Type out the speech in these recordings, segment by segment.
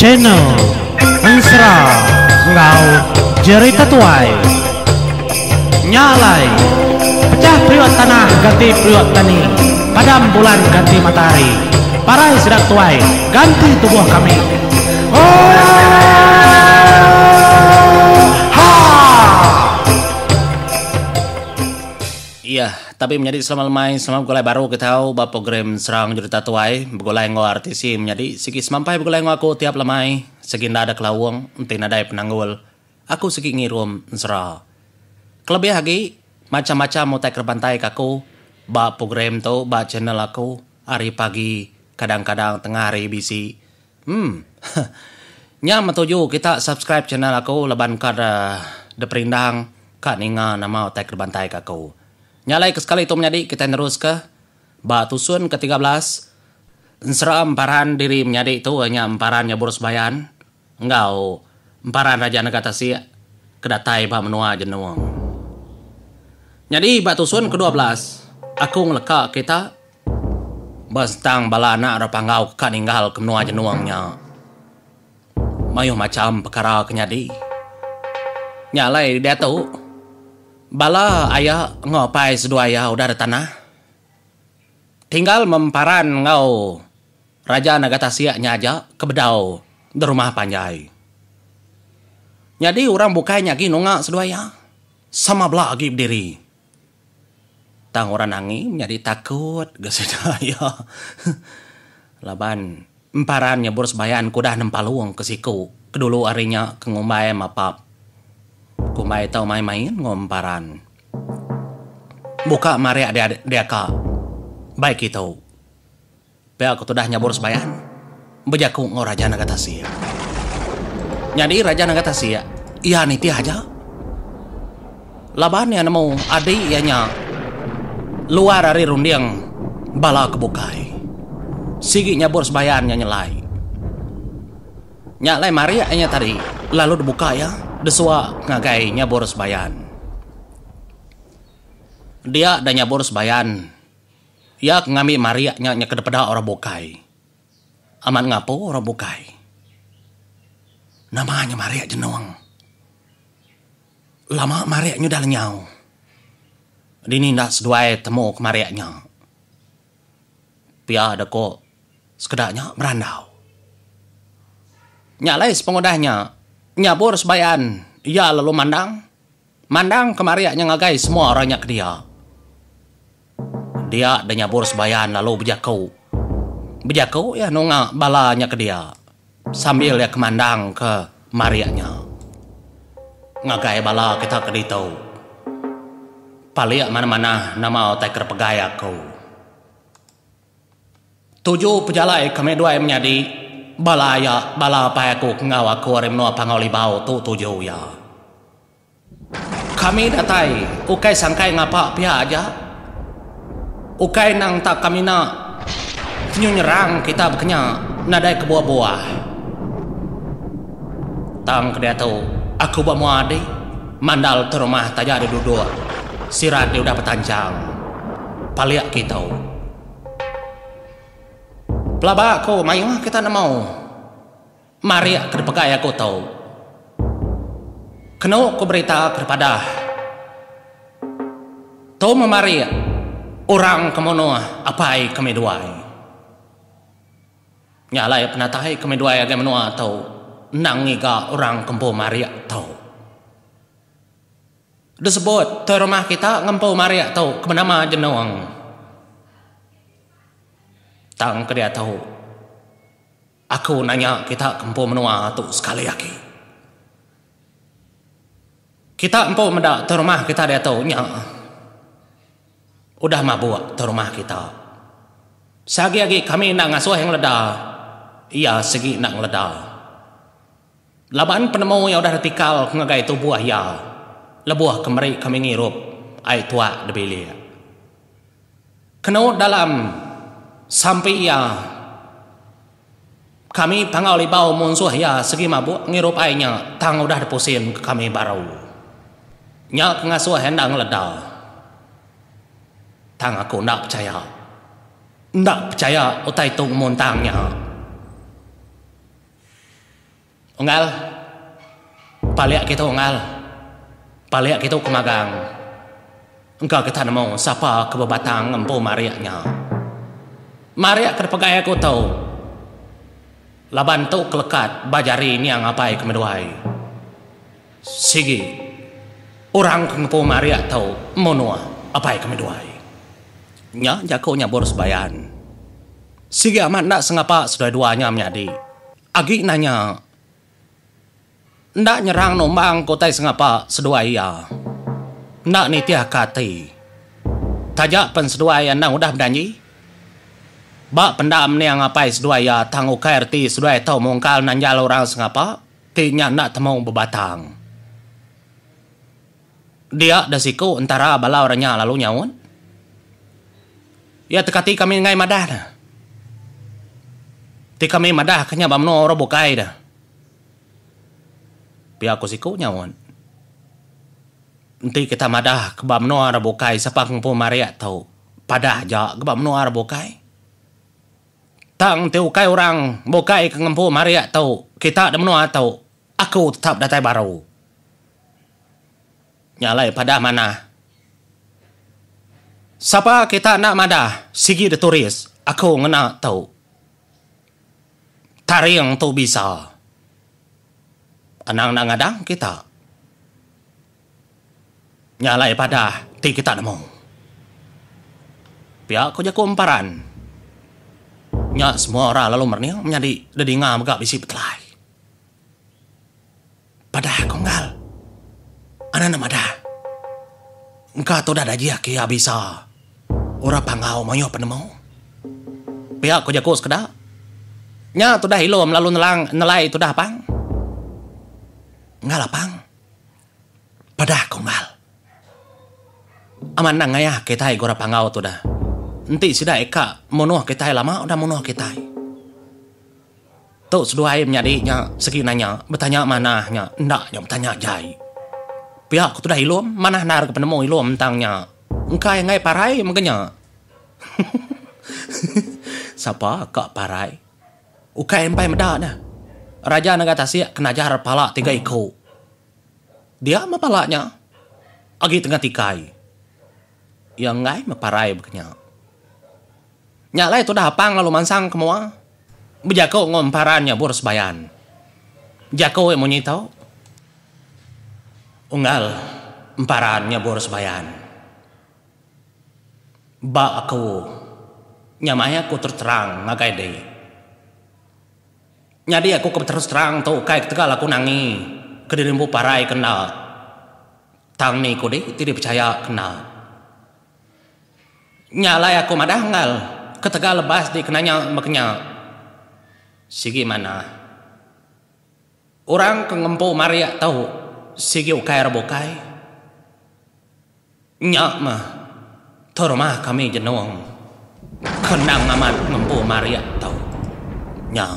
channel Ensra Ngau Jerit Tetuai Nyalai Pecah priwat tanah ganti priwat tani Padam bulan ganti matahari Parai sedak tuai ganti tubuh kami Oh ha Iya, tapi menjadi selama main selama gulai baru kita tahu bahwa program serang jurita tuai begolai ngo artisi menjadi sikis mampai begolai ngo aku tiap lemai seginda ada kelawang entin ada penanggul aku sikit ngirum serang kelebih lagi macam-macam mau tak kerbantai kaku ba program tu ba channel aku hari pagi kadang-kadang tengah hari bisi hmm nyam metuju kita subscribe channel aku leban kada uh, eh, de kak ninga nama tak kerbantai kaku Nyalai ke sekali itu menjadi kita terus ke batu sun ke-13. Nsera emparan diri menjadi itu hanya yang burus bayan. Enggau, emparan raja negara si kedatai bah menua jenuang. batu sun ke-12. Aku ngeleka kita Bastang balana ada panggau kaninggal ke menua jenuangnya. Mayuh macam perkara kenyadi. Nyalai dia tahu Bala ayah ngopai sedua ayah udah ada tanah. Tinggal memparan ngau Raja Nagatasia nyaja ke bedau di rumah panjai. Jadi orang bukanya gini nggak sedua ya. Sama belah lagi berdiri. Tang orang nangi menjadi takut gak sedaya. Laban emparan nyebur sebayaan kuda nempaluang ke siku. Kedulu arinya kengumbai mapap Kumai tau main-main ngomparan. Buka mari adik-adik deka. Baik itu. Bea aku tuh nyabur sebayan. Bejaku ngoraja nagatasi. Nyadi raja nagatasi ya. Iya niti aja. Laban ya nemu adik ianya. Luar dari rundiang bala kebukai. Sigi nyabur sebayannya nyelai. Nyalai Maria nya tadi, lalu dibuka ya deswa ngagai nyaboros bayan. Dia dan nyaboros bayan. Ia ya, ngami Maria nya nya kedepeda orang bukai. Aman ngapo orang bukai. Namanya Maria jenuang. Lama Maria nyudal nyau. ndak seduai temu ke Maria nya. Pia ada kok sekedaknya merandau. Nyalais pengodahnya nyabur sebayan. Ia lalu mandang. Mandang kemari nggak ngagai semua orangnya ke dia. Dia dan nyabur sebayan lalu bejakau. Bejakau ya nunga balanya ke dia. Sambil ya kemandang ke nggak Ngagai bala kita ke dia Paliak mana-mana nama teker pegaya kau. Tujuh pejalai kami dua menjadi bala aku ngawa pangoli bau pangolibau tuju ya. Kami datai, ukai sangkai ngapa aja? Ukai nang tak kami na nyerang kita kenyang nadai kebuah-buah. Tang kedatu, aku bawa muadi, mandal terumah tajari dudua. Sirat dia udah petanjang Paliak kita. Plaba ko mayo kita na mau. Mari kaya ko tau. Kenau ko berita kepada. Tau memari orang kemono ai kami dua. Nyalai ya, penatai kami duai kami menua tau. Nangiga orang kempo Maria tau. Disebut terumah kita ngempo Maria tau kemenama jenawang. tang ke dia tahu aku nanya kita kempu menua tu sekali lagi kita kempu menda ke rumah kita dia tahu nya udah mabuk ke rumah kita sagi lagi kami nak ngasuh yang leda Ia segi nak leda laban penemu yang udah retikal ngagai tu buah ya lebuah kemari kami ngirup ai tua debilia kena dalam sampai ia kami pangal libau munsuh ya segi mabuk ngirup ainya tang udah depusin ke kami barau nyak ngasuh hendang ledal tang aku ndak percaya ndak percaya utai tung tangnya ongal paliak kita gitu ongal paliak kita gitu kemagang engkau kita nemu siapa kebebatang empu mariaknya Maria terpegai aku tahu. Laban tahu kelekat bajari ini yang apa yang doai. Sigi. Orang kempo Maria tahu monua apa yang kemeduai. Nya nya boros sebayan. Sigi amat nak sengapa sudah duanya menyadi. Agi nanya. Ndak nyerang nombang kotai sengapa sedua ia. Ya? Nak nitiah kati. Tajak sedua yang nang udah berdanyi ba pendam ni ang apais dua ya ah, tang ukairti dua tau mongkal nanya orang sengapa tinya nak temong bebatang dia dasiku antara bala orangnya lalu nyawon ya tekati kami ngai madah na ti kami madah kanya bamno orang bukai dah pihak siku nyawon nanti kita madah ke bamno orang bukai sapang pun maria tau padah ja ke bamno orang bukai tang teu kai orang bokai ke ngempu maria ya, tau kita ada menua tau aku tetap datai baru nyalai pada mana Siapa kita nak mada sigi de turis aku ngena tau tariang tu bisa anang nak ngadang kita nyalai pada ti kita nemu pihak kau jago emparan nya semua orang lalu menjadi, nyari dari ngamuk bisa petelai pada konggal anak nama dah engka tu dah dah kia ya bisa orang pangau manyo penemu pihak kau jago sekeda nya tu dah hilom lalu nelang nelai tu dah pang pang. pada konggal aman nangaya kita ikut orang pangau tu dah Nanti sudah Eka mono kita lama udah mono kita. Tuh sudah ayam nyarinya sekinanya bertanya mana nya ndak yang bertanya jai. Pihak aku sudah ilum mana nar ke penemu ilum tentangnya. yang ngai parai makanya. Siapa kak parai? Ukai empai meda dah. Raja Nagatasi kena jahar pala tiga iko. Dia mapalanya. Agi tengah tikai. Yang ngai meparai makanya nyala itu dahapang lalu mansang kemua bejako ngomparannya bur sebayan jako yang mau tau unggal emparannya bur sebayan ba aku nyamanya aku terterang ngakai deh nyadi aku terus terang tau kayak tegal aku nangi kedirimu parai kenal tang ni kode tidak percaya kenal nyala aku madah ngal ketika lepas dikenanya maknya sigi mana orang kengempu maria ya, tahu sigi ukai bokai nyak mah terumah kami jenong kenang amat ngempo maria ya, tahu nyak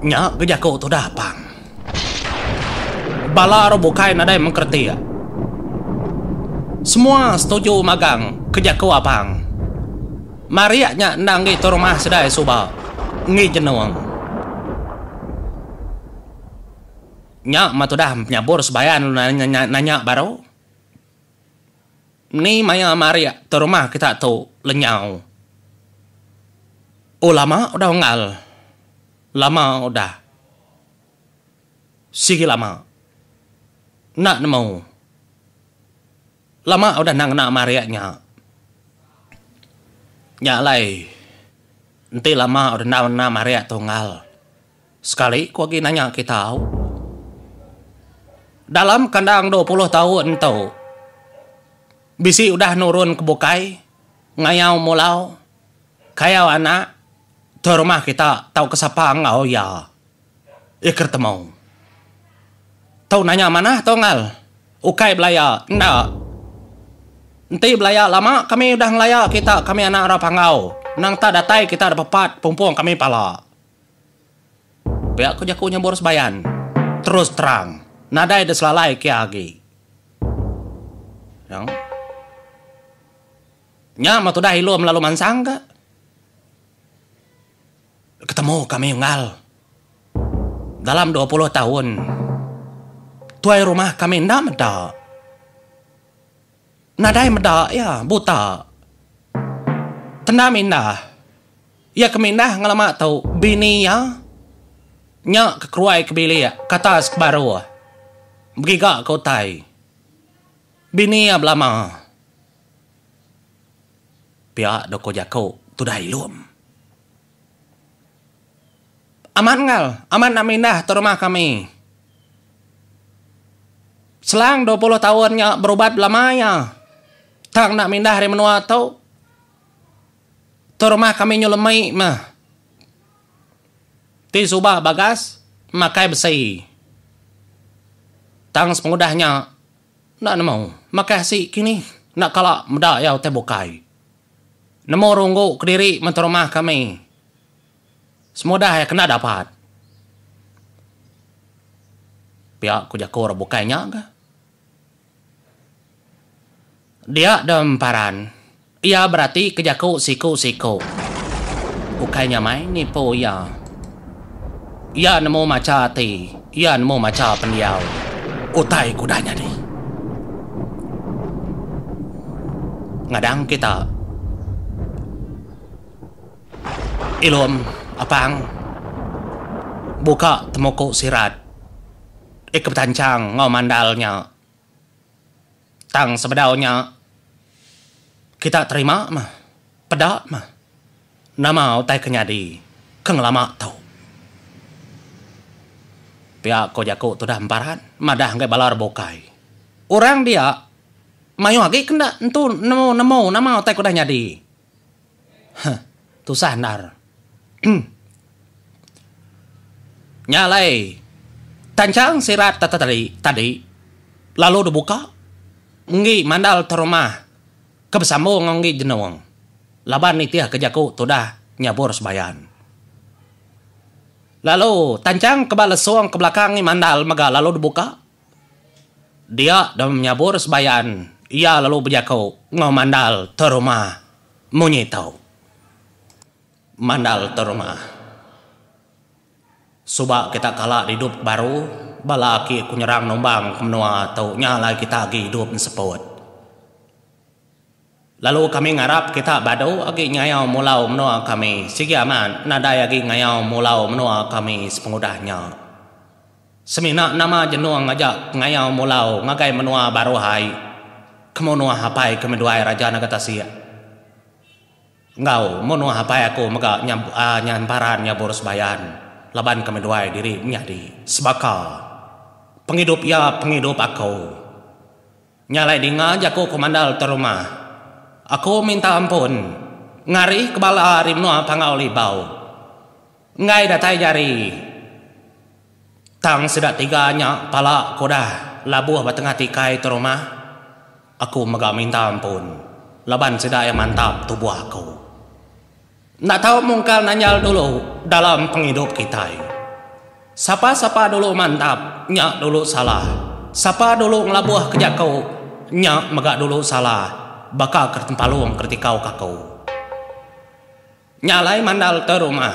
nyak gejak tu dapang bala rabokai nadai yang ya semua setuju magang kerja kau apang Maria nya nanggi tu rumah sedai suba ngi jenawang nya matudah nyabur sebayan nanya, nanya, nanya baru ni maya Maria tu rumah kita tu lenyau ulama oh, udah ngal lama udah sigi lama nak nemu lama udah nang nak Maria nya Nyalai. Nanti lama udah nama Maria tunggal. Sekali ku lagi nanya kita tahu. Dalam kandang 20 tahun tau. Bisi udah nurun ke bukai. Ngayau mulau. Kayau anak. Di rumah kita tahu kesapa ngau ya. Iker temau. Tahu nanya mana tunggal. Ukai belaya. enggak. Nanti belaya lama kami udah ngelaya kita kami anak arah pangau. Nang tak datai kita ada pepat pumpung kami pala. Biar kerja kunya boros bayan. Terus terang. Nadai ada selalai kia agi. Yang. Nya matu dah ilu melalui mansang ke? Ketemu kami ngal. Dalam 20 tahun. Tuai rumah kami ndak medak när det är med ya buta. Tenamin dah. Ya kemindah ngalamak tau bini ya. Nya kekruai kebili ya, kata baru. Ya. Begiga kau tai. Bini ya belama. Pia doko jako dah ilum. Aman ngal, aman tu rumah kami. Selang 20 tahunnya berobat ya tang nak mindah hari menua tau rumah kami nyulemai mah ti suba bagas makai besi. tang pengudahnya nak nemu, makai si kini nak kalak muda ya te bukai. nemu runggu kediri rumah kami semudah ya kena dapat pihak kujakor bukainya enggak dia demparan. Ia berarti kejaku siku siku. Bukannya main nipu ya. Iya nemu maca ti. Iya nemu maca peniaw, Utai kudanya nih. Ngadang kita. Ilum, apang. Buka temuku sirat. Ikut tancang ngomandalnya. Tang sebedaunya kita terima mah peda mah nama utai kenyadi keng lama tau pihak kojaku tuh dah emparan madah ngai balar bokai orang dia mayu lagi kena entu nemu nemu nama teh kuda nyadi Hah, sah nar, nyalai tancang sirat tata tadi tadi lalu dibuka ngi mandal terumah Kabsamo ngongi jenong Laban nitiah kejaku tudah nyabur sebayan. Lalu tancang kebalas suang ke belakang mandal maga lalu dibuka. Dia dan menyabur sebayan. Ia lalu bejakau ngomandal terumah munyitau. Mandal terumah. Subak kita kalah hidup baru, balaki kunyerang nombang kemenua tau nyala kita lagi hidup sepot lalu kami ngarap kita badau agi ngayau mulau menua kami sigi nada nadai agi ngayau mulau menua kami sepengudahnya semina nama jenua ngajak ngayau mulau ngagai menua baru hai kemenua hapai kemeduai raja siya ngau menua hapai aku maga nyam nyamparan nyabur bayan laban kemeduai diri nyadi sebaka penghidup ya penghidup aku nyalai dinga jaku komandal terumah Aku minta ampun. Ngari kepala rimno pangau bau, Ngai datai jari. Tang sedak tiganya pala koda labuh tengah tikai tu rumah. Aku megak minta ampun. Laban sedak yang mantap tubuh aku. Nak tahu mungkal nanyal dulu dalam penghidup kita. Sapa-sapa dulu mantap, nyak dulu salah. Sapa dulu ngelabuh kejak kau, nyak megak dulu salah bakal kertin paluang kerti kau kakau. Nyalai mandal ke rumah.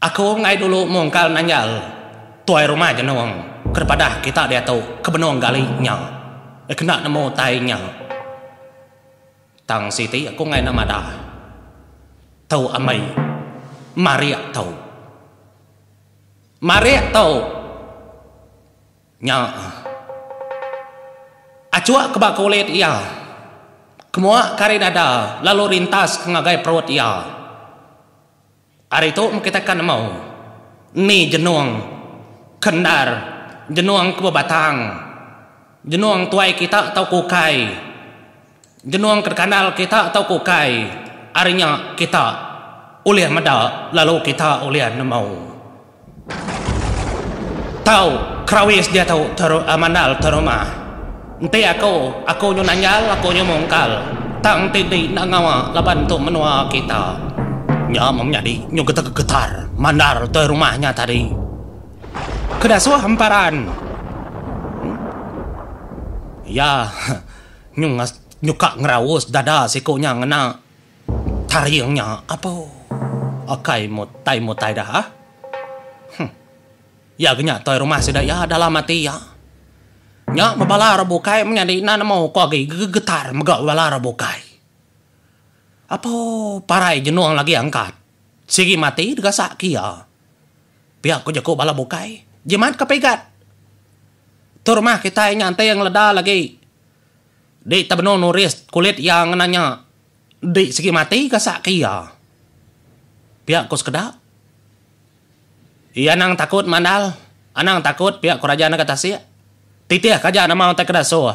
Aku ngai dulu mongkal nanyal. Tuai rumah aja nawang. kerpadah kita dia tahu kebenong gali nyal. Eh kena nemu tai nyal. Tang siti aku ngai nama dah. tau amai. Maria tahu. Maria tahu. Nyal. acua keba kulit ia kemua kari dada lalu rintas ngagai perut ia hari itu kita kan mau ni jenuang kendar jenuang kebebatang jenuang tuai kita atau kukai jenuang kerkanal kita atau kukai arinya kita uliah meda lalu kita uliah nemau tau krawis dia tau ter amanal terumah Ente aku, aku nyo nanyal, aku nyo mongkal. Tang di nak ngawa, laban to menua kita. Nyamam nyadi, nyo getar-getar, mandar tu rumahnya tadi. suah hamparan. Hmm? Ya, nyo ngas, nyo kak ngerawus dada siko ngena. Tariangnya apa? Akai mo tai mo tai dah, ha? Ah? Hmm. Ya genya, toy rumah sudah ya, dalam mati ya nya ma balara bukai mnya nana mau ko agi gegetar mega balara apa parai jenuang lagi angkat sigi mati dega sakia pihak ko jako bala bukai jemat kapegat turmah kita nyantai yang leda lagi di tabno nuris kulit yang nanya di segi mati sakia pihak ko sekedak iya nang takut mandal anang takut pihak kerajaan kata sih Titi ya kerja nama ontek so.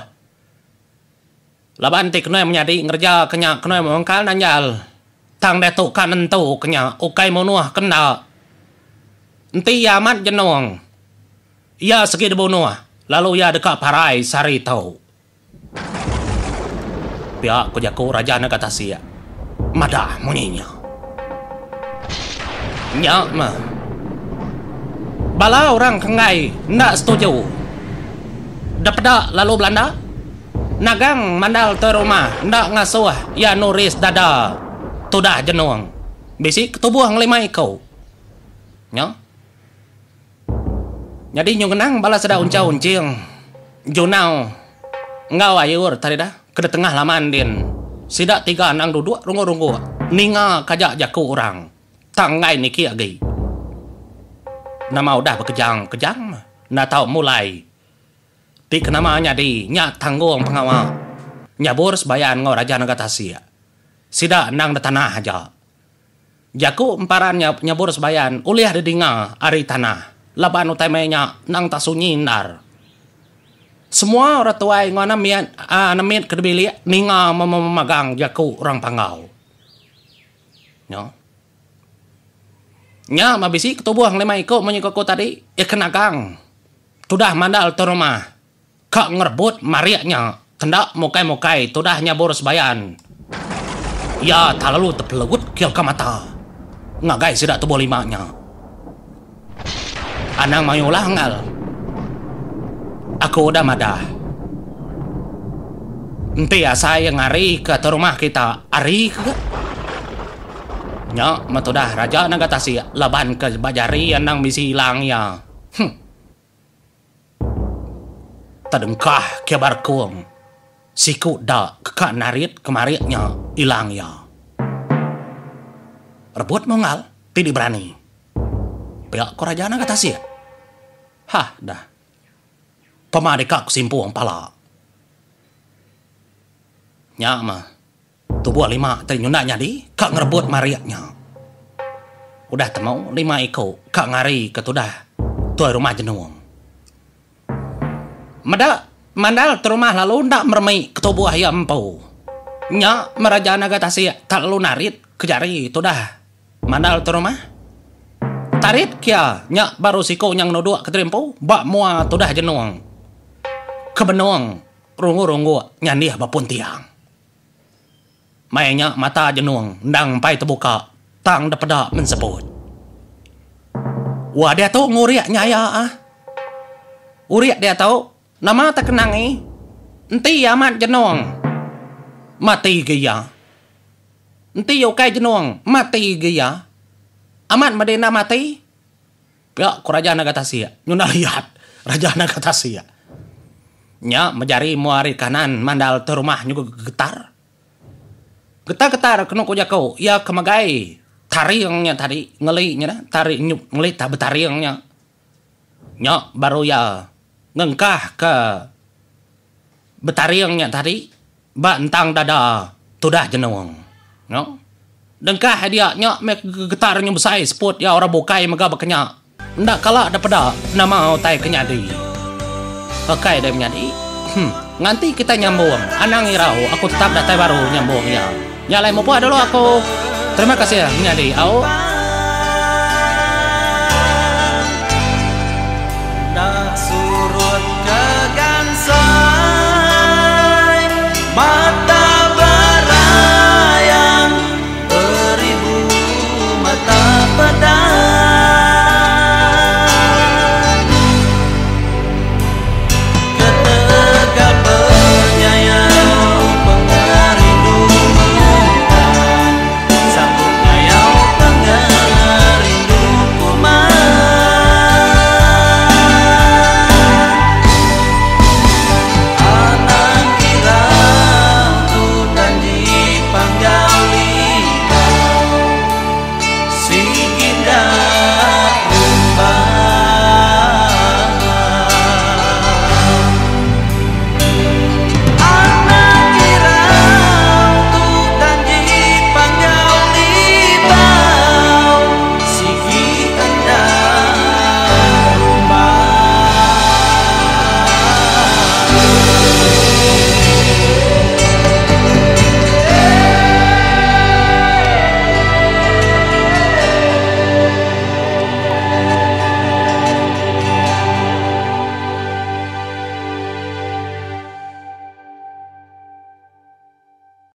Laban tik noy menyadi ngerja kenya noy mengkal nanyal Tang detu kan tu kenya ukai monuah kena. Enti yamat jenong. Ia segi debunuah. Lalu ia dekat parai sari tau. Pihak kujaku raja nak kata sia. Madah munyinya. Nyak mah. Bala orang kengai, nak setuju dapda lalu Belanda nagang mandal rumah, ndak ngasuh ya nuris dada tudah jenuang bisi ketubuh ngelimai ikau nya jadi kenang balas ada unca uncing junau ngau ayur tadi dah ke tengah laman din sidak tiga nang duduk rungu rungu ninga kajak jaku orang tangai niki agi nama udah bekejang kejang nah tahu mulai Ti kenamanya di nya tanggung pengawa. Nyabur sebayan raja aja nagatasi. Sida nang tanah aja. Jaku ya emparannya nyabur sebayan uliah dinga ari tanah. Laban utamanya nang nar. Semua orang tua yang mian, ah namian kedebili ninga memegang jaku ya orang pangau. Nyo. Nya mabisi ketubuh lima ikut menyikoko tadi ya kena kang. Tudah mandal terumah. Kak ngerebut mariaknya. Kendak mukai mukai, tudah boros bayan. Ya, tak lalu terpelegut kil ke mata. Nggak guys, sudah tubuh limanya. Anang mayulah ngal. Aku udah madah. Nanti ya saya ngari ke rumah kita. Ari ke? Nyok matudah raja nagatasi laban ke bajari anang nang hilang ya. Hm tadengkah kebar kuang. Siku da kekak narit kemariknya ilang ya. Rebut mongal, tidak berani. Pihak kerajaan kata ya? sih. Hah dah. Pemadeka kesimpuang pala. Nyak mah. Tubuh lima ternyunaknya di kak ngerebut mariknya. Udah temau lima iku, kak ngari ketudah tuai rumah jenuang. Mada mandal terumah lalu ndak mermai ketubuh ayam pau. Nya meraja naga tasi kalau narit kejari itu dah. Mandal terumah. Tarit kia nyak baru siko nyang nodua ketrimpu bak mua tuh dah Kebenuang Kebenong rungu-rungu nyandia bapun tiang. Mainnya mata jenuang ndang pai terbuka tang depeda mensebut. Wah dia tu nguriak nyaya ah. Uriak dia tahu Nama tak eh. Nanti ya mat jenong. Mati gaya. Nanti yo kai jenong. Mati gaya. Amat madena mati. Pihak ya, kerajaan Nagatasia. Nyuna lihat. Raja sia Nya mencari muari kanan mandal terumah rumah getar. Getar-getar kena kuja kau. Ya kemagai. Tariangnya tadi ngeli nya tari nyup ngeli tak betariangnya. Nya baru ya ngengkah ke betariangnya tadi bantang dada tudah jenong no dengkah dia nya mek getarnya besai spot ya orang bukai mega bekenya ndak kalah daripada nama tai kenyadi pakai dia menyadi hmm. nganti kita nyambung anang irau aku tetap datai baru nyambung ya nyalai mau dulu aku terima kasih ya menyadi au